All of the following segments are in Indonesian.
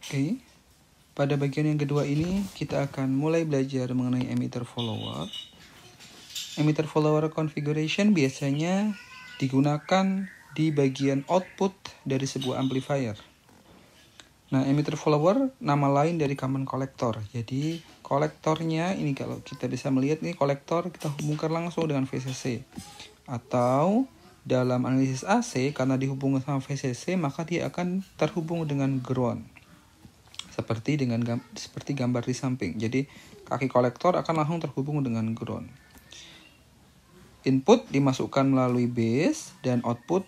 okay. pada bagian yang kedua ini kita akan mulai belajar mengenai emitter follower. Emitter follower configuration biasanya digunakan di bagian output dari sebuah amplifier. Nah, emitter follower nama lain dari common collector. Jadi, kolektornya ini kalau kita bisa melihat nih kolektor kita hubungkan langsung dengan VCC. Atau dalam analisis AC karena dihubungkan sama VCC maka dia akan terhubung dengan ground seperti dengan gam seperti gambar di samping. Jadi kaki kolektor akan langsung terhubung dengan ground. Input dimasukkan melalui base dan output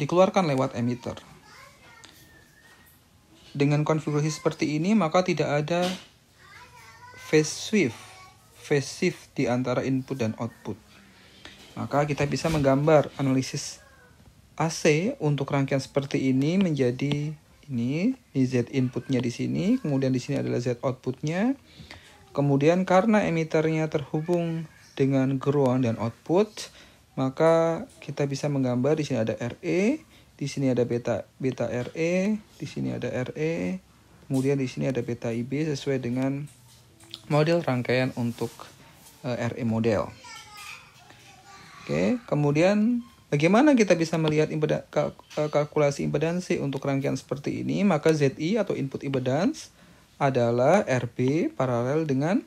dikeluarkan lewat emitter. Dengan konfigurasi seperti ini maka tidak ada phase shift, phase shift di antara input dan output. Maka kita bisa menggambar analisis AC untuk rangkaian seperti ini menjadi ini, ini Z inputnya di sini, kemudian di sini adalah Z outputnya. Kemudian karena emiternya terhubung dengan ground dan output, maka kita bisa menggambar di sini ada RE, di sini ada beta beta RE, di sini ada RE, kemudian di sini ada beta IB sesuai dengan model rangkaian untuk eh, RE model. Oke, kemudian Bagaimana kita bisa melihat impedan, e, kalkulasi impedansi untuk rangkaian seperti ini? Maka ZI atau input impedance adalah RB paralel dengan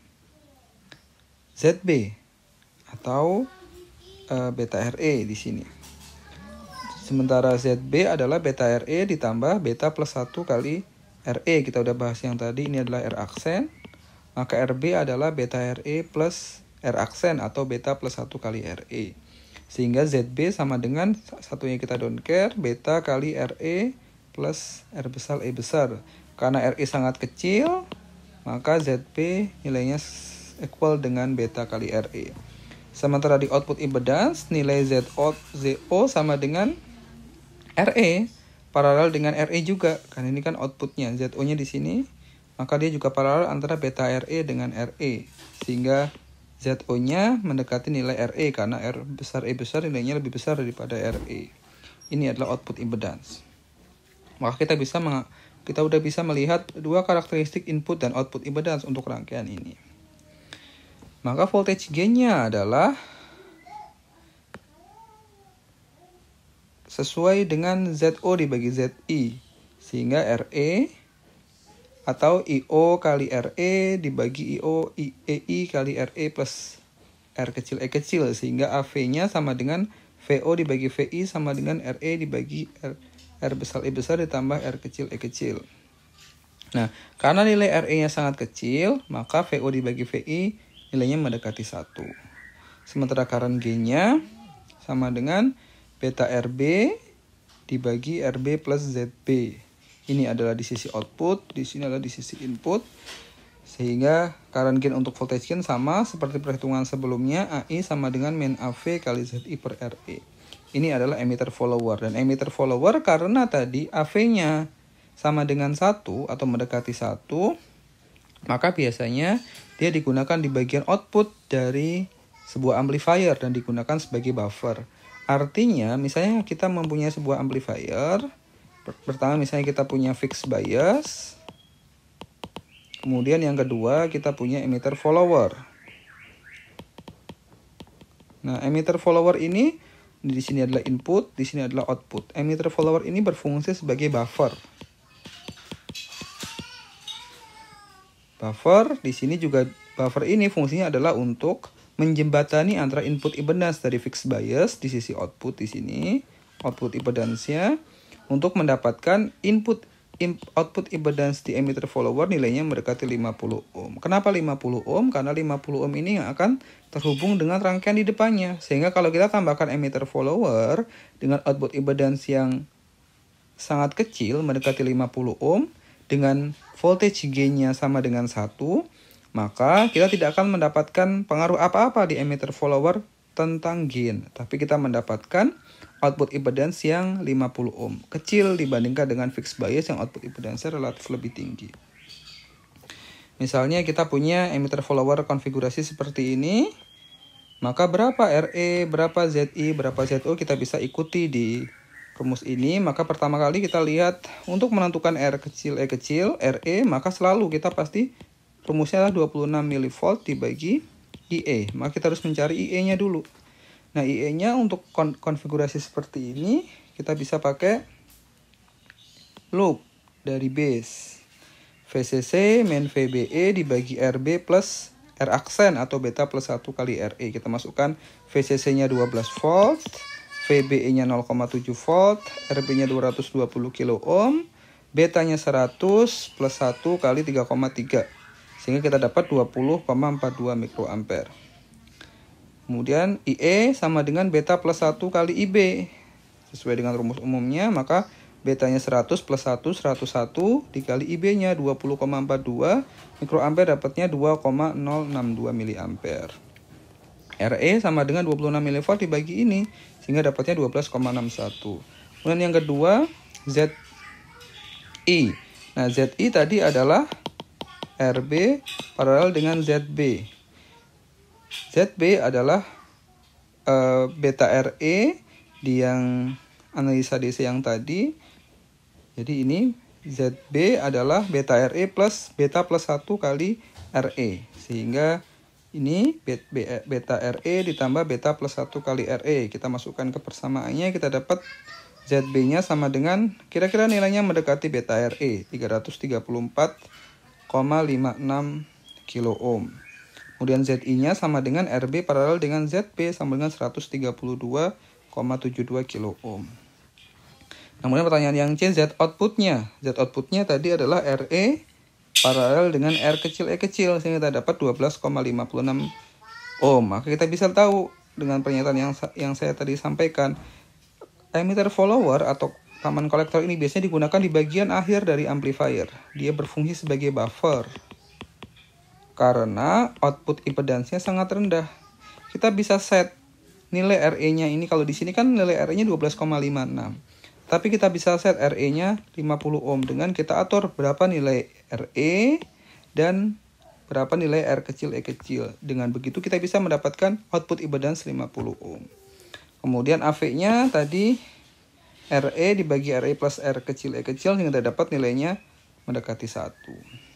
ZB atau uh, beta RE di sini. Sementara ZB adalah beta RE ditambah beta plus 1 kali RE. Kita udah bahas yang tadi, ini adalah R aksen. Maka RB adalah beta RE plus R aksen atau beta plus 1 kali RE. Sehingga ZB sama dengan satunya kita don't care, beta kali RE plus R besar E besar. Karena RE sangat kecil, maka ZB nilainya equal dengan beta kali RE. Sementara di output impedance, nilai ZO, ZO sama dengan RE, paralel dengan RE juga. Karena ini kan outputnya, ZO-nya di sini, maka dia juga paralel antara beta RE dengan RE. Sehingga ZO-nya mendekati nilai RE karena R besar E besar nilainya lebih besar daripada RE. Ini adalah output impedance. Maka kita bisa kita udah bisa melihat dua karakteristik input dan output impedance untuk rangkaian ini. Maka voltage gain-nya adalah sesuai dengan ZO dibagi ZI sehingga RE atau IO kali RE dibagi IO EI e, kali RE plus R kecil E kecil sehingga AV-nya sama dengan VO dibagi VI sama dengan RE dibagi R, R besar E besar ditambah R kecil E kecil. Nah, karena nilai RE-nya sangat kecil, maka VO dibagi VI nilainya mendekati satu. Sementara karan G-nya sama dengan beta RB dibagi RB plus ZB. Ini adalah di sisi output, di sini adalah di sisi input. Sehingga current gain untuk voltage gain sama seperti perhitungan sebelumnya, AI sama dengan min AV kali ZI per RE. Ini adalah emitter follower dan emitter follower karena tadi AV-nya sama dengan satu atau mendekati satu, maka biasanya dia digunakan di bagian output dari sebuah amplifier dan digunakan sebagai buffer. Artinya, misalnya kita mempunyai sebuah amplifier, Pertama misalnya kita punya fixed bias. Kemudian yang kedua kita punya emitter follower. Nah, emitter follower ini di sini adalah input, di sini adalah output. Emitter follower ini berfungsi sebagai buffer. Buffer di sini juga buffer ini fungsinya adalah untuk menjembatani antara input impedance dari fixed bias di sisi output di sini, output impedance-nya untuk mendapatkan input output impedance di emitter follower nilainya mendekati 50 ohm. Kenapa 50 ohm? Karena 50 ohm ini yang akan terhubung dengan rangkaian di depannya. Sehingga kalau kita tambahkan emitter follower dengan output impedance yang sangat kecil mendekati 50 ohm dengan voltage gainnya sama dengan 1, maka kita tidak akan mendapatkan pengaruh apa-apa di emitter follower tentang gain, tapi kita mendapatkan output impedance yang 50 ohm, kecil dibandingkan dengan fixed bias yang output impedance relatif lebih tinggi. Misalnya kita punya emitter follower konfigurasi seperti ini, maka berapa RE, berapa ZI, berapa ZO kita bisa ikuti di rumus ini. Maka pertama kali kita lihat untuk menentukan R kecil E kecil, RE, maka selalu kita pasti rumusnya adalah 26 mV dibagi IE. Maka kita harus mencari IE-nya dulu. Nah, IE-nya untuk kon konfigurasi seperti ini kita bisa pakai loop dari base. VCC main VBE dibagi RB plus R aksen atau beta plus 1 kali RE. Kita masukkan VCC-nya 12 volt, VBE-nya 0,7 volt, RB-nya 220 kilo ohm, betanya 100 plus 1 kali 3,3. Sehingga kita dapat 20,42 mikroampere. Kemudian IE sama dengan beta plus 1 kali IB. Sesuai dengan rumus umumnya, maka betanya 100 plus 1, 101 dikali IB-nya 20,42 mikroampere dapatnya 2,062 miliampere. RE sama dengan 26 milivolt dibagi ini sehingga dapatnya 12,61. Kemudian yang kedua ZI. Nah, ZI tadi adalah RB paralel dengan ZB. ZB adalah uh, beta RE di yang analisa DC yang tadi. Jadi ini ZB adalah beta RE plus beta plus 1 kali RE. Sehingga ini beta RE ditambah beta plus 1 kali RE. Kita masukkan ke persamaannya, kita dapat ZB-nya sama dengan kira-kira nilainya mendekati beta RE 334,56 kilo ohm. Kemudian ZI-nya sama dengan RB paralel dengan Zp sama dengan 132,72 kilo ohm. Nah, kemudian pertanyaan yang C, Z outputnya. Z outputnya tadi adalah RE paralel dengan R kecil E kecil. Sehingga kita dapat 12,56 ohm. Maka kita bisa tahu dengan pernyataan yang, yang saya tadi sampaikan. Emitter follower atau Taman kolektor ini biasanya digunakan di bagian akhir dari amplifier. Dia berfungsi sebagai buffer karena output impedansnya sangat rendah. Kita bisa set nilai RE-nya ini kalau di sini kan nilai RE-nya 12,56. Tapi kita bisa set RE-nya 50 ohm dengan kita atur berapa nilai RE dan berapa nilai R kecil E kecil. Dengan begitu kita bisa mendapatkan output impedance 50 ohm. Kemudian AV-nya tadi RE dibagi RE plus R kecil E kecil hingga dapat nilainya mendekati 1.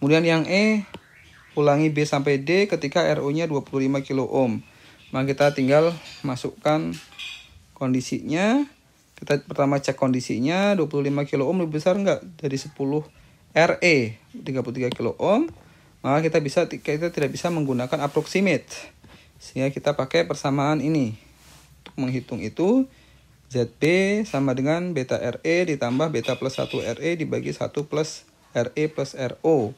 Kemudian yang E, ulangi B sampai D ketika RO-nya 25 kilo ohm. Maka kita tinggal masukkan kondisinya. Kita pertama cek kondisinya, 25 kilo ohm lebih besar enggak dari 10 RE 33 kilo ohm. Maka kita bisa kita tidak bisa menggunakan approximate. Sehingga kita pakai persamaan ini. Untuk menghitung itu, ZB sama dengan beta RE ditambah beta plus 1 RE dibagi 1 plus RE plus RO.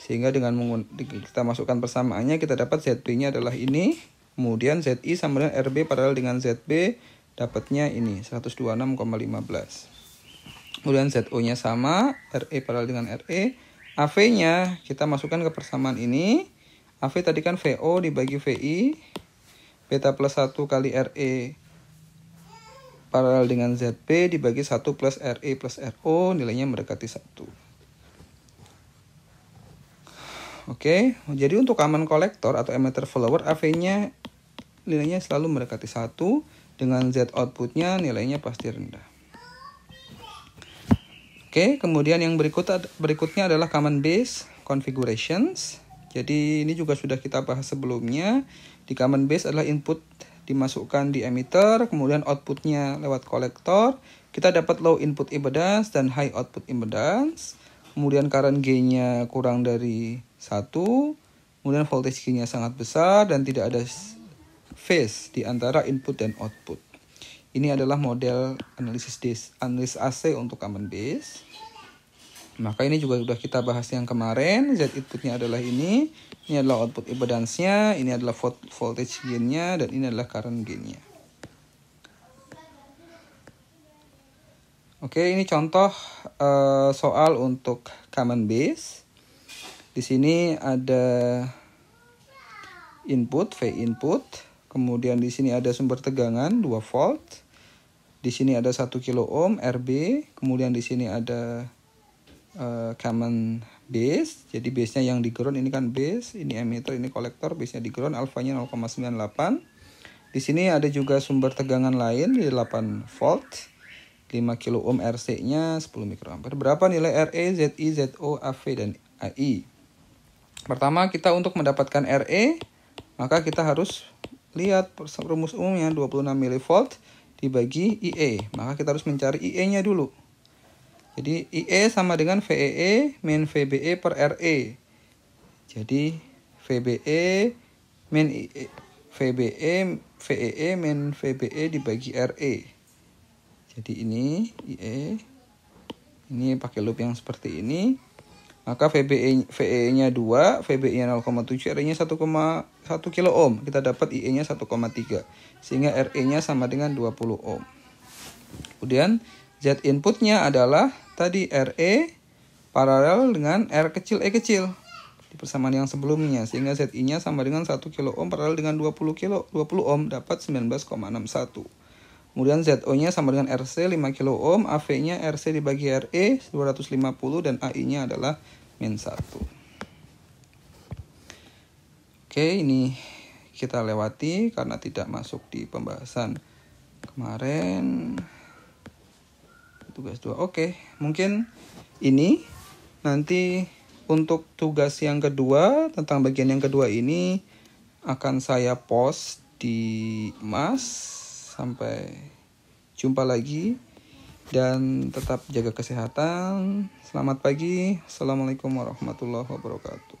Sehingga dengan kita masukkan persamaannya kita dapat ZB-nya adalah ini. Kemudian ZI sama dengan RB paralel dengan ZB dapatnya ini 126,15. Kemudian ZO-nya sama, RE paralel dengan RE. AV-nya kita masukkan ke persamaan ini. AV tadi kan VO dibagi VI. Beta plus 1 kali RE paralel dengan ZB dibagi 1 plus RE plus RO nilainya mendekati 1. Oke, okay? jadi untuk common collector atau emitter follower AV-nya nilainya selalu mendekati satu dengan Z outputnya nilainya pasti rendah. Oke, okay, kemudian yang berikut berikutnya adalah common base configurations. Jadi ini juga sudah kita bahas sebelumnya. Di common base adalah input dimasukkan di emitter, kemudian outputnya lewat kolektor. Kita dapat low input impedance dan high output impedance. Kemudian current gain-nya kurang dari satu, kemudian voltage gainnya sangat besar dan tidak ada phase di antara input dan output. Ini adalah model analisis dis, analisis AC untuk common base. Maka ini juga sudah kita bahas yang kemarin, Z inputnya adalah ini, ini adalah output impedansnya, ini adalah voltage gain-nya dan ini adalah current gain-nya Oke, ini contoh uh, soal untuk common base. Di sini ada input, V input. Kemudian di sini ada sumber tegangan 2 volt. Di sini ada 1 kilo ohm RB. Kemudian di sini ada uh, eh, common base. Jadi base-nya yang di ground ini kan base, ini emitter, ini kolektor, base-nya di ground, alfanya 0,98. Di sini ada juga sumber tegangan lain di 8 volt. 5 kilo ohm RC-nya 10 mikroampere. Berapa nilai RE, ZI, ZO, AV dan AI? Pertama, kita untuk mendapatkan RE, maka kita harus lihat rumus umumnya 26 mV dibagi IE. Maka kita harus mencari IE-nya dulu. Jadi IE sama dengan VEE e min VBE per RE. Jadi VBE min IE, VBE VEE e min VBE dibagi RE. Jadi ini IE ini pakai loop yang seperti ini maka VBE, VE-nya e 2, VBE-nya 0,7, RE-nya 1,1 kilo ohm. Kita dapat IE-nya 1,3. Sehingga RE-nya sama dengan 20 ohm. Kemudian Z inputnya adalah tadi RE paralel dengan R kecil E kecil. Di persamaan yang sebelumnya. Sehingga ZI-nya sama dengan 1 kilo ohm paralel dengan 20 kilo 20 ohm dapat 19,61. Kemudian ZO-nya sama dengan RC 5 kilo ohm, AV-nya RC dibagi RE 250 dan AI-nya adalah min 1 oke ini kita lewati karena tidak masuk di pembahasan kemarin tugas 2 oke mungkin ini nanti untuk tugas yang kedua tentang bagian yang kedua ini akan saya post di emas. sampai jumpa lagi dan tetap jaga kesehatan. Selamat pagi. Assalamualaikum warahmatullahi wabarakatuh.